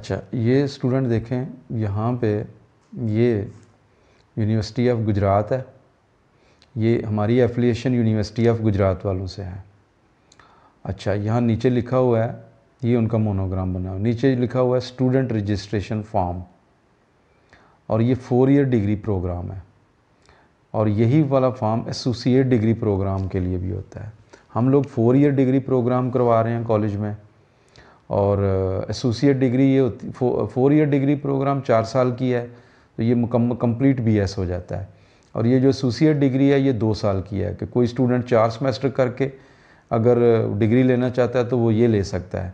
अच्छा ये स्टूडेंट देखें यहाँ पे ये यूनिवर्सिटी ऑफ गुजरात है ये हमारी एफिलिएशन यूनिवर्सिटी ऑफ गुजरात वालों से है अच्छा यहाँ नीचे लिखा हुआ है ये उनका मोनोग्राम बना हुआ नीचे लिखा हुआ है स्टूडेंट रजिस्ट्रेशन फॉर्म और ये फोर ईयर डिग्री प्रोग्राम है और यही वाला फॉर्म एसोसिएट डिग्री प्रोग्राम के लिए भी होता है हम लोग फोर ईयर डिग्री प्रोग्राम करवा रहे हैं कॉलेज में और एसोसिएट डिग्री ये होती four, four year degree programme चार साल की है तो ये मुकम्मल कंप्लीट बी हो जाता है और ये जो एसोसिएट डिग्री है ये दो साल की है कि कोई स्टूडेंट चार सेमेस्टर करके अगर डिग्री लेना चाहता है तो वो ये ले सकता है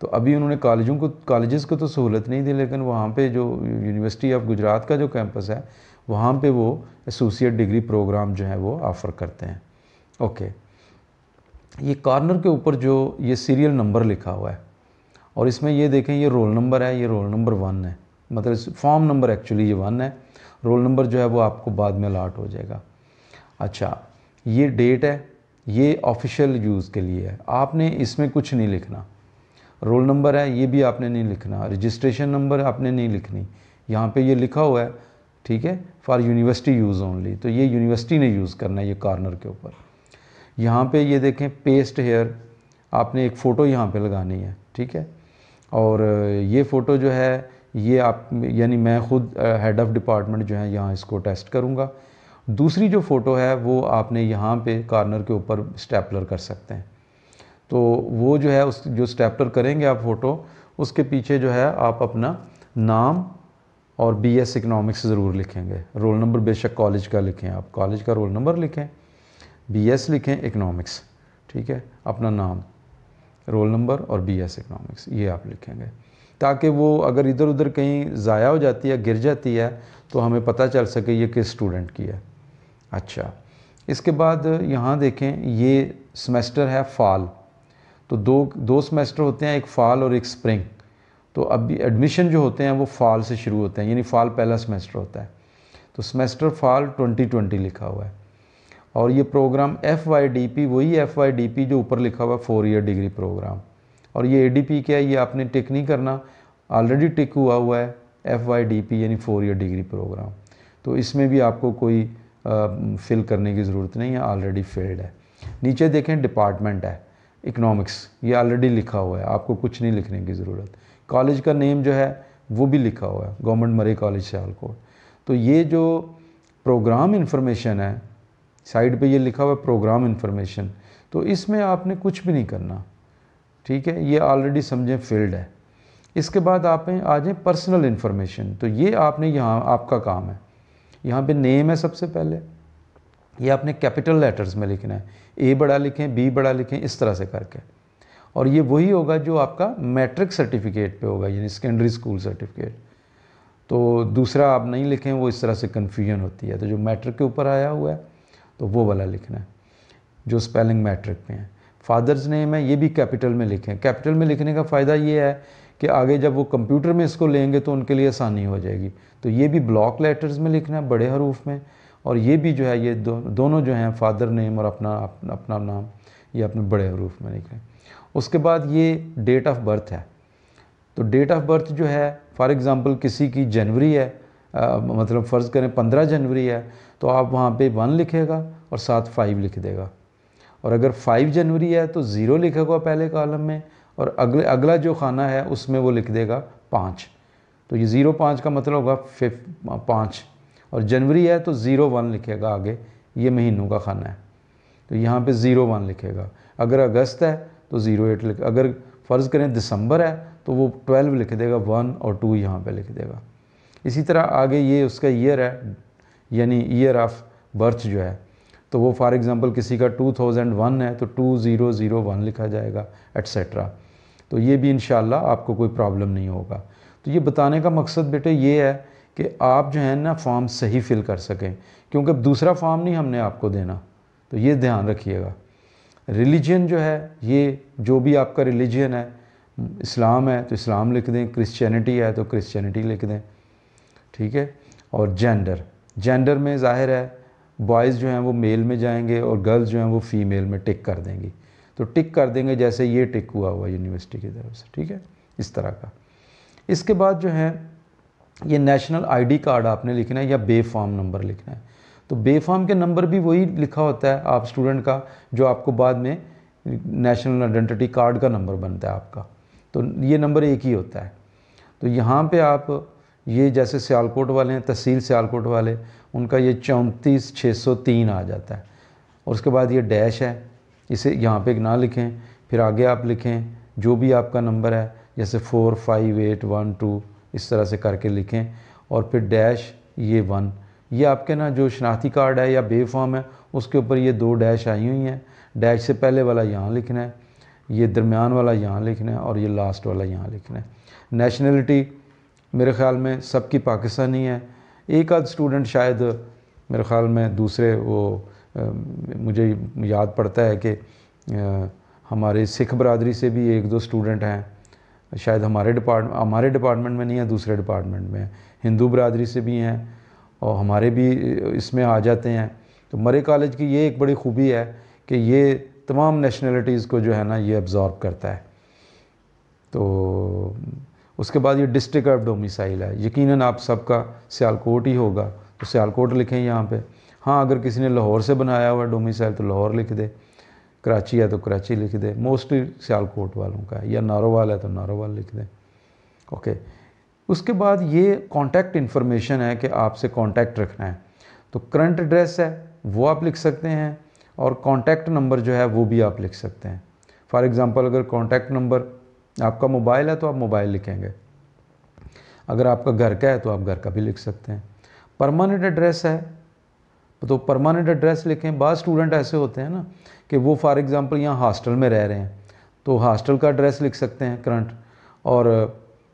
तो अभी उन्होंने कॉलेजों को कॉलेजेस को तो सहूलत नहीं दी लेकिन वहाँ पे जो यूनिवर्सिटी ऑफ गुजरात का जो कैंपस है वहाँ पे वो एसोसिएट डिग्री प्रोग्राम जो है वो ऑफ़र करते हैं ओके ये कॉर्नर के ऊपर जो ये सीरियल नंबर लिखा हुआ है और इसमें ये देखें ये रोल नंबर है ये रोल नंबर वन है मतलब फॉर्म नंबर एक्चुअली ये वन है रोल नंबर जो है वो आपको बाद में अलाट हो जाएगा अच्छा ये डेट है ये ऑफिशियल यूज़ के लिए है आपने इसमें कुछ नहीं लिखना रोल नंबर है ये भी आपने नहीं लिखना रजिस्ट्रेशन नंबर आपने नहीं लिखनी यहाँ पे ये लिखा हुआ है ठीक है फॉर यूनिवर्सिटी यूज़ ओनली तो ये यूनिवर्सिटी ने यूज़ करना है ये कॉर्नर के ऊपर यहाँ पे ये देखें पेस्ट हेयर आपने एक फ़ोटो यहाँ पे लगानी है ठीक है और ये फ़ोटो जो है ये आप यानी मैं ख़ुद हेड ऑफ़ डिपार्टमेंट जो है यहाँ इसको टेस्ट करूँगा दूसरी जो फ़ोटो है वो आपने यहाँ पे कार्नर के ऊपर स्टेपलर कर सकते हैं तो वो जो है उस जो स्टेपलर करेंगे आप फ़ोटो उसके पीछे जो है आप अपना नाम और बी एस इकनॉमिक्स ज़रूर लिखेंगे रोल नंबर बेशक कॉलेज का लिखें आप कॉलेज का रोल नंबर लिखें बी एस लिखें इकनॉमिक्स ठीक है अपना नाम रोल नंबर और बी एस इकनॉमिक्स ये आप लिखेंगे ताकि वो अगर इधर उधर कहीं ज़ाया हो जाती है गिर जाती है तो हमें पता चल सके ये किस स्टूडेंट की है अच्छा इसके बाद यहाँ देखें ये सेमेस्टर है फॉल तो दो दो सेमेस्टर होते हैं एक फॉल और एक स्प्रिंग तो अभी एडमिशन जो होते हैं वो फॉल से शुरू होते हैं यानी फ़ाल पहला सेमेस्टर होता है तो सेमेस्टर फ़ाल 2020 लिखा हुआ है और ये programme F Y D P वही एफ वाई डी पी जो ऊपर लिखा हुआ फोर ईयर डिग्री प्रोग्राम और ये ए डी पी क्या है ये आपने टिक नहीं करना ऑलरेडी टिक हुआ हुआ है एफ वाई डी पी यानी फोर ईयर डिग्री प्रोग्राम तो इसमें भी आपको कोई फिल करने की ज़रूरत नहीं है ऑलरेडी फिल्ड है नीचे देखें डिपार्टमेंट है इकनॉमिक्स ये ऑलरेडी लिखा हुआ है आपको कुछ नहीं लिखने की ज़रूरत कॉलेज का नेम जो है वो भी लिखा हुआ है गवर्नमेंट मरे कॉलेज सियालकोट तो ये जो प्रोग्राम इन्फॉर्मेशन है साइड पे ये लिखा हुआ है प्रोग्राम इन्फॉर्मेशन तो इसमें आपने कुछ भी नहीं करना ठीक है ये ऑलरेडी समझें फील्ड है इसके बाद आप आ जाए पर्सनल इन्फॉर्मेशन तो ये आपने यहाँ आपका काम है यहाँ पे नेम है सबसे पहले ये आपने कैपिटल लेटर्स में लिखना है ए बड़ा लिखें बी बड़ा लिखें इस तरह से करके और ये वही होगा जो आपका मैट्रिक सर्टिफिकेट पे होगा यानी सेकेंडरी स्कूल सर्टिफिकेट तो दूसरा आप नहीं लिखें वो इस तरह से कन्फ्यूजन होती है तो जो मैट्रिक के ऊपर आया हुआ है तो वो वाला लिखना है जो स्पेलिंग मैट्रिक में है फादर्स नेम है ये भी कैपिटल में लिखें कैपिटल में लिखने का फ़ायदा ये है कि आगे जब वो कंप्यूटर में इसको लेंगे तो उनके लिए आसानी हो जाएगी तो ये भी ब्लॉक लेटर्स में लिखना है बड़े हरूफ में और ये भी जो है ये दो, दोनों जो हैं फादर नेम और अपना अपना नाम ये अपने बड़े हरूफ में लिखें उसके बाद ये डेट ऑफ बर्थ है तो डेट ऑफ बर्थ जो है फॉर एग्ज़ाम्पल किसी की जनवरी है आ, मतलब फ़र्ज़ करें पंद्रह जनवरी है तो आप वहाँ पे वन लिखेगा और साथ फाइव लिख देगा और अगर फाइव जनवरी है तो ज़ीरो लिखेगा पहले कॉलम में और अगले अगला जो खाना है उसमें वो लिख देगा पाँच तो ये ज़ीरो पाँच का मतलब होगा फिफ पाँच और जनवरी है तो ज़ीरो वन लिखेगा आगे ये महीनों का खाना है तो यहाँ पे ज़ीरो वन लिखेगा अगर अगस्त है तो ज़ीरो एट लिख अगर फ़र्ज़ करें दिसंबर है तो वो ट्वेल्व लिख देगा वन और टू यहाँ पे लिख देगा इसी तरह आगे ये उसका ईयर है यानी ईयर ऑफ बर्थ जो है तो वो फॉर एग्ज़ाम्पल किसी का 2001 है तो 2001 लिखा जाएगा एट्सट्रा तो ये भी इन आपको कोई प्रॉब्लम नहीं होगा तो ये बताने का मकसद बेटे ये है कि आप जो है ना फॉर्म सही फिल कर सकें क्योंकि अब दूसरा फॉर्म नहीं हमने आपको देना तो ये ध्यान रखिएगा रिलीजन जो है ये जो भी आपका रिलीजन है इस्लाम है तो इस्लाम लिख दें क्रिश्चियनिटी है तो क्रिश्चियनिटी लिख दें ठीक है और जेंडर जेंडर में ज़ाहिर है बॉयज़ जो हैं वो मेल में जाएंगे और गर्ल्स जो हैं वो फीमेल में टिक कर देंगी तो टिक कर देंगे जैसे ये टिक हुआ हुआ यूनिवर्सिटी की तरफ से ठीक है इस तरह का इसके बाद जो है ये नेशनल आईडी कार्ड आपने लिखना है या बे फॉर्म नंबर लिखना है तो बे फॉर्म के नंबर भी वही लिखा होता है आप स्टूडेंट का जो आपको बाद में नेशनल आइडेंटिटी कार्ड का नंबर बनता है आपका तो ये नंबर एक ही होता है तो यहाँ पर आप ये जैसे सियालकोट वाले हैं तहसील सियालकोट वाले उनका ये चौंतीस छः सौ तीन आ जाता है और उसके बाद ये डैश है इसे यहाँ पे ना लिखें फिर आगे आप लिखें जो भी आपका नंबर है जैसे four five eight one two इस तरह से करके लिखें और फिर डैश ये वन ये आपके ना जो शनाख्ती कार्ड है या बेफॉर्म है उसके ऊपर ये दो डैश आई हुई हैं डैश से पहले वाला यहाँ लिखना है ये दरमियान वाला यहाँ लिखना है और ये लास्ट वाला यहाँ लिखना है नेशनलिटी मेरे ख़्याल में सबकी पाकिस्तानी है एक आध स्टूडेंट शायद मेरे ख़्याल में दूसरे वो मुझे याद पड़ता है कि हमारे सिख बरदरी से भी एक दो स्टूडेंट हैं शायद हमारे डिपार्ट हमारे डिपार्टमेंट में नहीं है दूसरे डिपार्टमेंट में हिंदू बरदरी से भी हैं और हमारे भी इसमें आ जाते हैं तो मरे कॉलेज की ये एक बड़ी खूबी है कि ये तमाम नेशनलिटीज़ को जो है ना ये अब्ज़ॉर्ब करता है तो उसके बाद ये डिस्ट्रिक्ट ऑफ डोमिसाइल है यकीनन आप सबका सियालकोट ही होगा तो सियालकोट लिखें यहाँ पे हाँ अगर किसी ने लाहौर से बनाया हुआ डोमिसाइल तो लाहौर लिख दे कराची है तो कराची लिख दे मोस्टली सियालकोट वालों का है या नारोवाल है तो नारोवाल लिख दें ओके उसके बाद ये कांटेक्ट इन्फॉर्मेशन है कि आपसे कांटेक्ट रखना है तो करंट एड्रेस है वो आप लिख सकते हैं और कांटेक्ट नंबर जो है वो भी आप लिख सकते हैं फॉर एग्ज़ाम्पल अगर कांटेक्ट नंबर आपका मोबाइल है तो आप मोबाइल लिखेंगे अगर आपका घर का है तो आप घर का भी लिख सकते हैं परमानेंट एड्रेस है तो परमानेंट एड्रेस लिखें बाद स्टूडेंट ऐसे होते हैं ना कि वो फॉर एग्ज़ाम्पल यहाँ हॉस्टल में रह रहे हैं तो हॉस्टल का एड्रेस लिख सकते हैं करंट और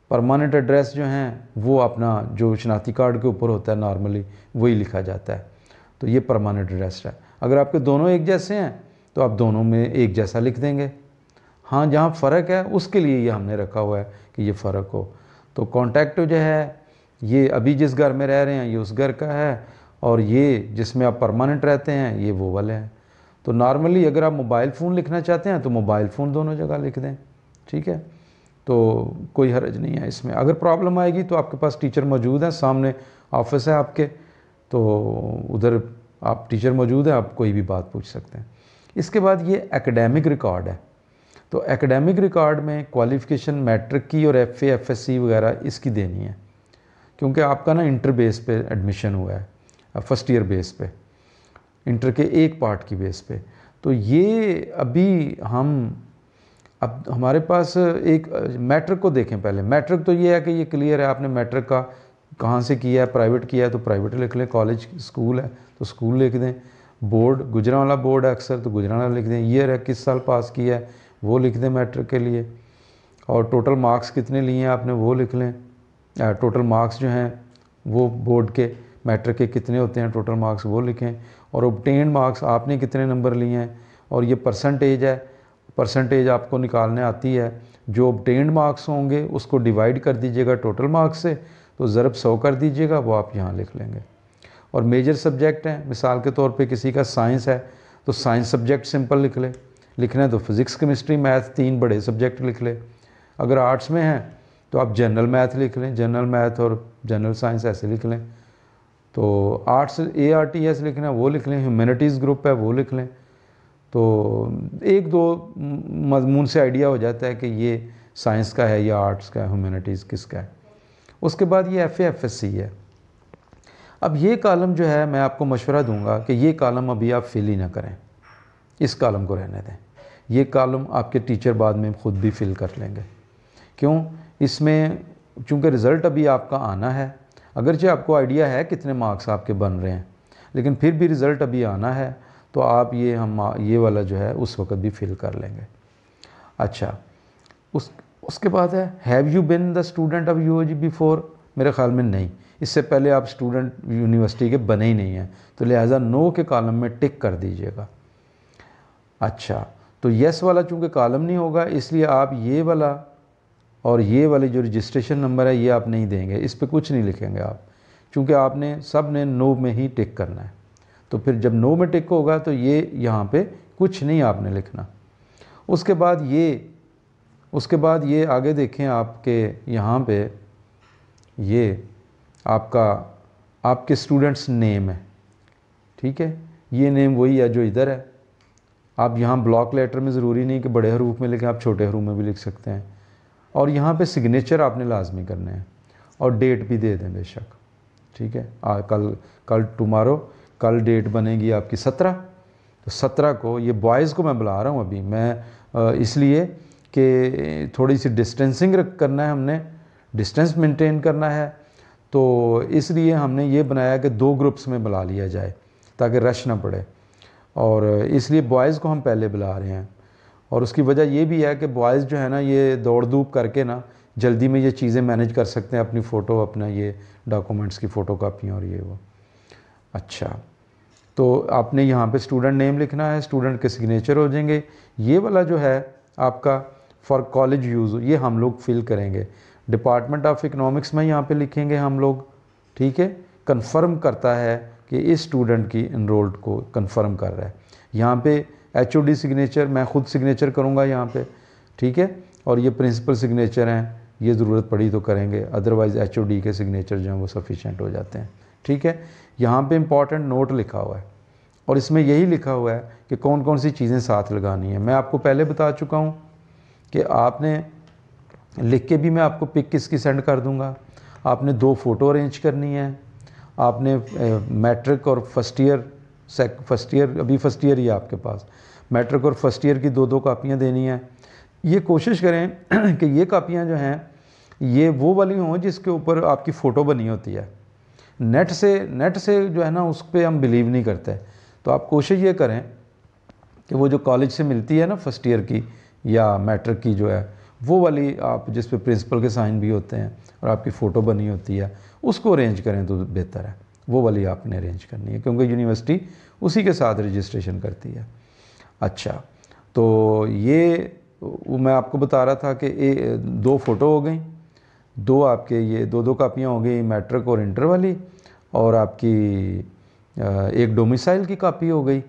परमानेंट एड्रेस जो हैं वो अपना जो शनाती कार्ड के ऊपर होता है नॉर्मली वही लिखा जाता है तो ये परमानेंट एड्रेस है अगर आपके दोनों एक जैसे हैं तो आप दोनों में एक जैसा लिख देंगे हाँ जहाँ फ़र्क है उसके लिए ये हमने रखा हुआ है कि ये फ़र्क हो तो कॉन्टैक्ट जो है ये अभी जिस घर में रह रहे हैं ये उस घर का है और ये जिसमें आप परमानेंट रहते हैं ये वो वाले हैं तो नॉर्मली अगर आप मोबाइल फ़ोन लिखना चाहते हैं तो मोबाइल फ़ोन दोनों जगह लिख दें ठीक है तो कोई हर्ज नहीं है इसमें अगर प्रॉब्लम आएगी तो आपके पास टीचर मौजूद हैं सामने ऑफिस है आपके तो उधर आप टीचर मौजूद हैं आप कोई भी बात पूछ सकते हैं इसके बाद ये एकेडमिक रिकॉर्ड है तो एकेडमिक रिकॉर्ड में क्वालिफिकेशन मैट्रिक की और एफ एफ एस सी वगैरह इसकी देनी है क्योंकि आपका ना इंटर बेस पे एडमिशन हुआ है फर्स्ट ईयर बेस पे इंटर के एक पार्ट की बेस पे तो ये अभी हम अब हमारे पास एक मैट्रिक को देखें पहले मैट्रिक तो ये है कि ये क्लियर है आपने मैट्रिक का कहाँ से किया है प्राइवेट किया है तो प्राइवेट लिख लें कॉलेज स्कूल है तो स्कूल लिख दें बोर्ड वाला बोर्ड है अक्सर तो वाला लिख दें ईयर है किस साल पास किया है वो लिख दें मैट्रिक के लिए और टोटल मार्क्स कितने लिए हैं आपने वो लिख लें टोटल मार्क्स जो हैं वो बोर्ड के मैट्रिक के कितने होते हैं टोटल मार्क्स वो लिखें और ओबटेन मार्क्स आपने कितने नंबर लिए हैं और ये परसेंटेज है परसेंटेज आपको निकालने आती है जो ऑबटेन्ड मार्क्स होंगे उसको डिवाइड कर दीजिएगा टोटल मार्क्स से तो ज़रब सौ कर दीजिएगा वो आप यहाँ लिख लेंगे और मेजर सब्जेक्ट हैं मिसाल के तौर पे किसी का साइंस है तो साइंस सब्जेक्ट सिंपल लिख लें लिखना है तो फिज़िक्स केमिस्ट्री मैथ तीन बड़े सब्जेक्ट लिख ले अगर आर्ट्स में हैं तो आप जनरल मैथ लिख लें जनरल मैथ और जनरल साइंस ऐसे लिख लें तो arts A R T S लिखना है वो लिख लें ह्यूमैनिटीज़ ग्रुप है वो लिख लें तो एक दो मजमून से आइडिया हो जाता है कि ये साइंस का है या आर्ट्स का है ह्यूमैनिटीज़ किसका है उसके बाद ये एफ एफ एस सी है अब ये कॉलम जो है मैं आपको मशवरा दूंगा कि ये कॉलम अभी आप फिल ही ना करें इस कॉलम को रहने दें ये कॉलम आपके टीचर बाद में ख़ुद भी फिल कर लेंगे क्यों इसमें चूँकि रिज़ल्ट अभी आपका आना है अगरचे आपको आइडिया है कितने मार्क्स आपके बन रहे हैं लेकिन फिर भी रिज़ल्ट अभी आना है तो आप ये हम ये वाला जो है उस वक्त भी फिल कर लेंगे अच्छा उस उसके बाद है have you been the student of U G before मेरे ख्याल में नहीं इससे पहले आप स्टूडेंट यूनिवर्सिटी के बने ही नहीं हैं तो लिहाजा नो के कॉलम में टिक कर दीजिएगा अच्छा तो यस वाला चूँकि कॉलम नहीं होगा इसलिए आप ये वाला और ये वाले जो रजिस्ट्रेशन नंबर है ये आप नहीं देंगे इस पर कुछ नहीं लिखेंगे आप चूँकि आपने सब ने नो में ही टिक करना है तो फिर जब नो में टिक होगा तो ये यहाँ पर कुछ नहीं आपने लिखना उसके बाद ये उसके बाद ये आगे देखें आपके यहाँ पे ये आपका आपके स्टूडेंट्स नेम है ठीक है ये नेम वही है जो इधर है आप यहाँ ब्लॉक लेटर में ज़रूरी नहीं कि बड़े हरूफ में लिखें आप छोटे हरूफ में भी लिख सकते हैं और यहाँ पे सिग्नेचर आपने लाजमी करने हैं और डेट भी दे दें बेशक ठीक है आ, कल कल टुमारो कल डेट बनेगी आपकी सत्रह तो सत्रह को ये बॉयज़ को मैं बुला रहा हूँ अभी मैं इसलिए कि थोड़ी सी डिस्टेंसिंग करना है हमने डिस्टेंस मेंटेन करना है तो इसलिए हमने ये बनाया कि दो ग्रुप्स में बुला लिया जाए ताकि रश ना पड़े और इसलिए बॉयज़ को हम पहले बुला रहे हैं और उसकी वजह ये भी है कि बॉयज़ जो है ना ये दौड़ धूप करके ना जल्दी में ये चीज़ें मैनेज कर सकते हैं अपनी फ़ोटो अपना ये डॉक्यूमेंट्स की फ़ोटो कापियाँ और ये वो अच्छा तो आपने यहाँ पे स्टूडेंट नेम लिखना है स्टूडेंट के सिग्नेचर हो जाएंगे ये वाला जो है आपका फॉर कॉलेज यूज़ ये हम लोग फिल करेंगे डिपार्टमेंट ऑफ इकोनॉमिक्स में यहाँ पे लिखेंगे हम लोग ठीक है कंफर्म करता है कि इस स्टूडेंट की इनरोल्ड को कंफर्म कर रहा है यहाँ पे एच सिग्नेचर मैं ख़ुद सिग्नेचर करूँगा यहाँ पे ठीक है और ये प्रिंसिपल सिग्नेचर हैं ये ज़रूरत पड़ी तो करेंगे अदरवाइज़ एच के सिग्नेचर जो हैं वो सफिशेंट हो जाते हैं ठीक है यहाँ पे इम्पॉर्टेंट नोट लिखा हुआ है और इसमें यही लिखा हुआ है कि कौन कौन सी चीज़ें साथ लगानी है मैं आपको पहले बता चुका हूँ कि आपने लिख के भी मैं आपको पिक किसकी सेंड कर दूँगा आपने दो फ़ोटो अरेंज करनी है आपने मैट्रिक और first year sec first year अभी फर्स्ट ईयर ही आपके पास मैट्रिक और फर्स्ट ईयर की दो दो कापियाँ देनी है ये कोशिश करें कि ये कापियाँ जो हैं ये वो वाली हों जिसके ऊपर आपकी फ़ोटो बनी होती है नेट से नेट से जो है ना उस पर हम बिलीव नहीं करते तो आप कोशिश ये करें कि वो जो कॉलेज से मिलती है ना फर्स्ट ईयर की या मैट्रिक की जो है वो वाली आप जिस पे प्रिंसिपल के साइन भी होते हैं और आपकी फ़ोटो बनी होती है उसको अरेंज करें तो बेहतर है वो वाली आपने अरेंज करनी है क्योंकि यूनिवर्सिटी उसी के साथ रजिस्ट्रेशन करती है अच्छा तो ये मैं आपको बता रहा था कि ए, दो फ़ोटो हो गई दो आपके ये दो दो कापियाँ हो गई मैट्रिक और इंटर वाली और आपकी एक डोमिसाइल की कापी हो गई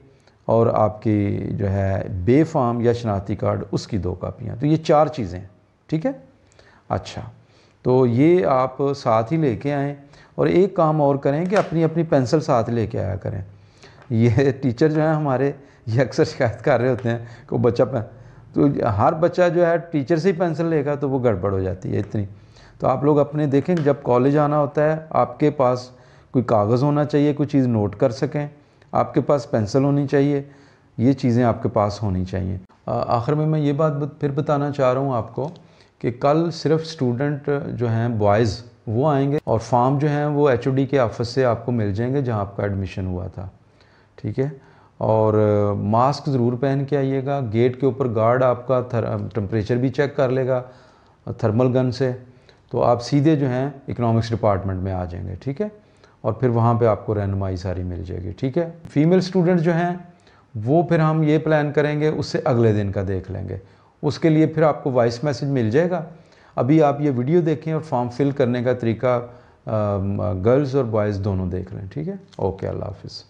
और आपकी जो है बेफाम या शनाख्ती कार्ड उसकी दो कापियाँ तो ये चार चीज़ें ठीक है अच्छा तो ये आप साथ ही लेके आएँ और एक काम और करें कि अपनी अपनी पेंसिल साथ लेके आया करें ये टीचर जो है हमारे ये अक्सर शिकायत कर रहे होते हैं कि बच्चा पे तो हर बच्चा जो है टीचर से ही पेंसिल लेगा तो वो गड़बड़ हो जाती है इतनी तो आप लोग अपने देखें जब कॉलेज आना होता है आपके पास कोई कागज़ होना चाहिए कोई चीज़ नोट कर सकें आपके पास पेंसिल होनी चाहिए ये चीज़ें आपके पास होनी चाहिए आखिर में मैं ये बात फिर बताना चाह रहा हूँ आपको कि कल सिर्फ स्टूडेंट जो हैं बॉयज़ वो आएंगे और फॉर्म जो हैं वो एच के ऑफिस से आपको मिल जाएंगे जहाँ आपका एडमिशन हुआ था ठीक है और मास्क ज़रूर पहन के आइएगा गेट के ऊपर गार्ड आपका टेम्परेचर भी चेक कर लेगा थर्मल गन से तो आप सीधे जो हैं इकोनॉमिक्स डिपार्टमेंट में आ जाएंगे ठीक है और फिर वहाँ पे आपको रहनुमाई सारी मिल जाएगी ठीक है फीमेल स्टूडेंट जो हैं वो फिर हम ये प्लान करेंगे उससे अगले दिन का देख लेंगे उसके लिए फिर आपको वॉइस मैसेज मिल जाएगा अभी आप ये वीडियो देखें और फॉर्म फिल करने का तरीका गर्ल्स और बॉयज़ दोनों देख लें ठीक है ओके अल्लाह हाफिज़